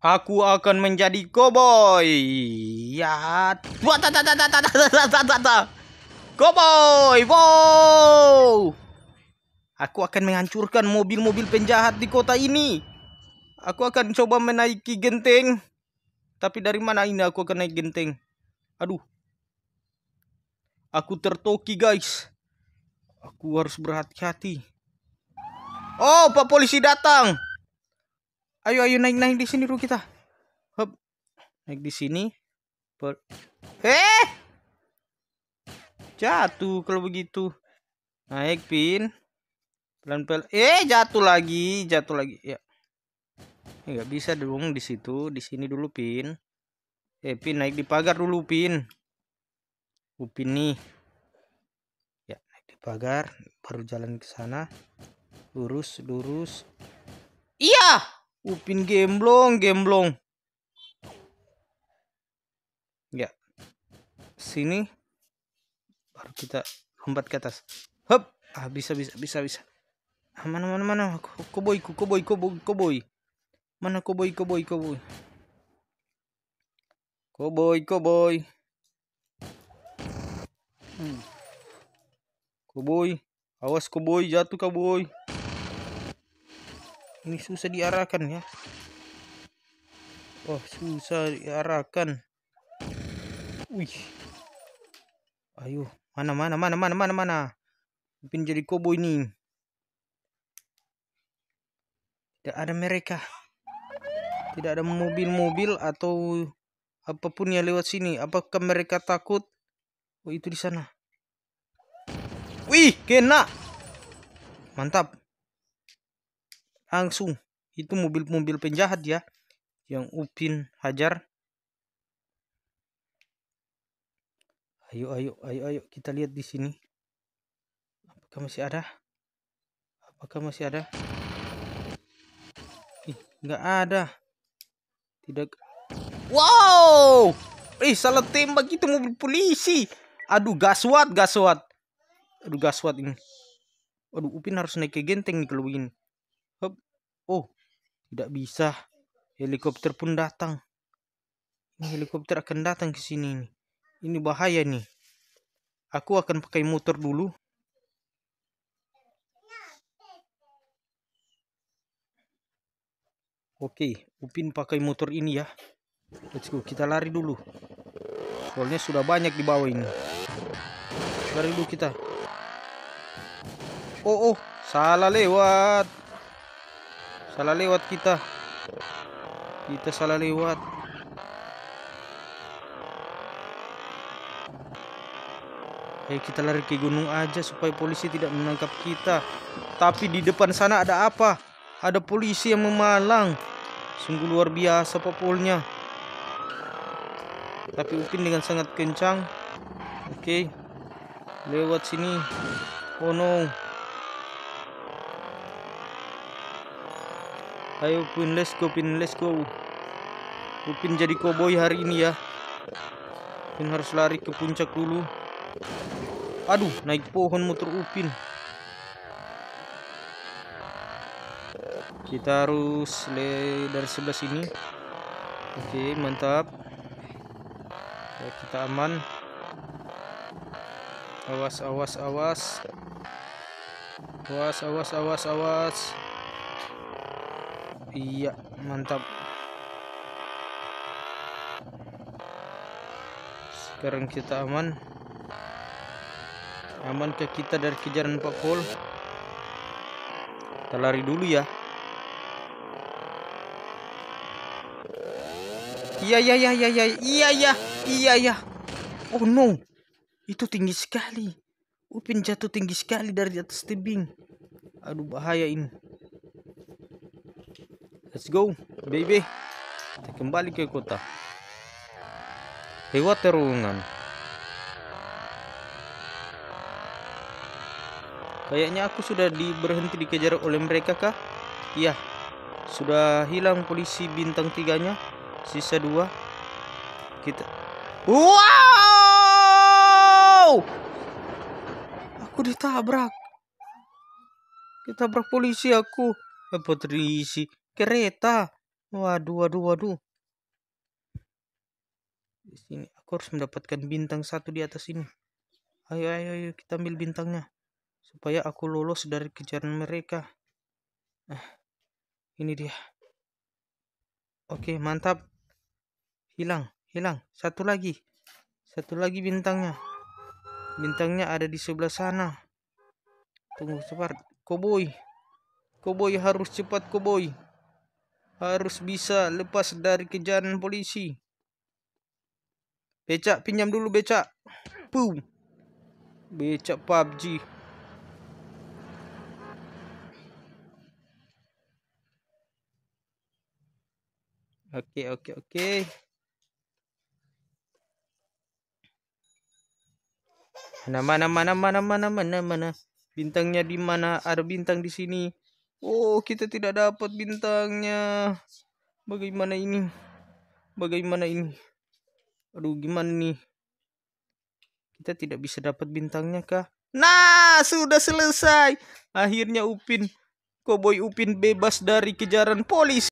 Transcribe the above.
Aku akan menjadi koboi. Ya. koboi, Wow. Aku akan menghancurkan mobil-mobil penjahat di kota ini. Aku akan coba menaiki genteng. Tapi dari mana ini aku akan naik genteng? Aduh. Aku tertoki, guys. Aku harus berhati-hati. Oh, Pak polisi datang. Ayo ayo naik naik di sini dulu kita. Hop. Naik di sini. Per eh! Jatuh kalau begitu. Naik pin. Pelan-pelan. Eh, jatuh lagi, jatuh lagi. Ya. Eh, nggak bisa dong di situ, di sini dulu pin. Eh, pin naik di pagar dulu pin. Upin nih. Ya, naik di pagar, baru jalan ke sana. Lurus, lurus. Iya. Upin gemblong, gemblong. Ya. Sini. Baru kita lompat ke atas. Hop. Ah, bisa, bisa, bisa, bisa. Ah, mana, mana, mana. Koboi, koboi, koboi, koboi. Mana koboi, koboi, koboi. Koboi, koboi. Hmm. Koboi. Awas koboi, jatuh koboi ini susah diarahkan ya oh susah diarahkan wih ayo mana mana mana mana mana mana mungkin jadi kobo ini tidak ada mereka tidak ada mobil-mobil atau apapun yang lewat sini apakah mereka takut oh itu di sana wih kena mantap langsung itu mobil-mobil penjahat ya yang Upin hajar ayo ayo ayo ayo kita lihat di sini apakah masih ada apakah masih ada ih nggak ada tidak wow Eh salah tembak itu mobil polisi aduh gaswat gaswat aduh gaswat ini aduh Upin harus naik ke genteng nih kalau begini Oh, tidak bisa. Helikopter pun datang. Ini helikopter akan datang ke sini. nih. Ini bahaya nih. Aku akan pakai motor dulu. Oke, Upin pakai motor ini ya. Let's go, kita lari dulu. Soalnya sudah banyak di bawah ini. Lari dulu kita. Oh, oh, salah lewat. Salah lewat kita. Kita salah lewat. Ayo eh, kita lari ke gunung aja supaya polisi tidak menangkap kita. Tapi di depan sana ada apa? Ada polisi yang memalang. Sungguh luar biasa populnya Tapi Upin dengan sangat kencang. Oke. Okay. Lewat sini. Oh no. ayo pin let's go pin let's go Upin jadi koboi hari ini ya Upin harus lari ke puncak dulu aduh naik pohon motor Upin kita harus dari sebelah sini oke mantap ya, kita aman awas awas awas awas awas awas awas iya mantap sekarang kita aman aman ke kita dari kejaran Pak Pol kita lari dulu ya iya iya iya iya iya iya iya iya iya oh no itu tinggi sekali Upin jatuh tinggi sekali dari atas tebing aduh bahaya ini Let's go, baby. Kita kembali ke kota. Hewan terowongan. Kayaknya aku sudah diberhenti dikejar oleh mereka kah? Iya. Sudah hilang polisi bintang tiganya. Sisa dua. Kita. Wow! Aku ditabrak. Ditabrak polisi aku. Eh, polisi kereta. Waduh, waduh, waduh. Di sini aku harus mendapatkan bintang satu di atas ini. Ayo, ayo, ayo kita ambil bintangnya supaya aku lolos dari kejaran mereka. Nah, ini dia. Oke, mantap. Hilang, hilang. Satu lagi. Satu lagi bintangnya. Bintangnya ada di sebelah sana. Tunggu cepat, Koboi. Koboi harus cepat koboi harus bisa lepas dari kejaran polisi. Becak, pinjam dulu becak. Boom. Becak PUBG. Oke oke oke. Mana mana mana mana mana mana mana bintangnya di mana? Ada bintang di sini. Oh, kita tidak dapat bintangnya. Bagaimana ini? Bagaimana ini? Aduh, gimana nih? Kita tidak bisa dapat bintangnya kah? Nah, sudah selesai. Akhirnya Upin, Koboi Upin bebas dari kejaran polisi.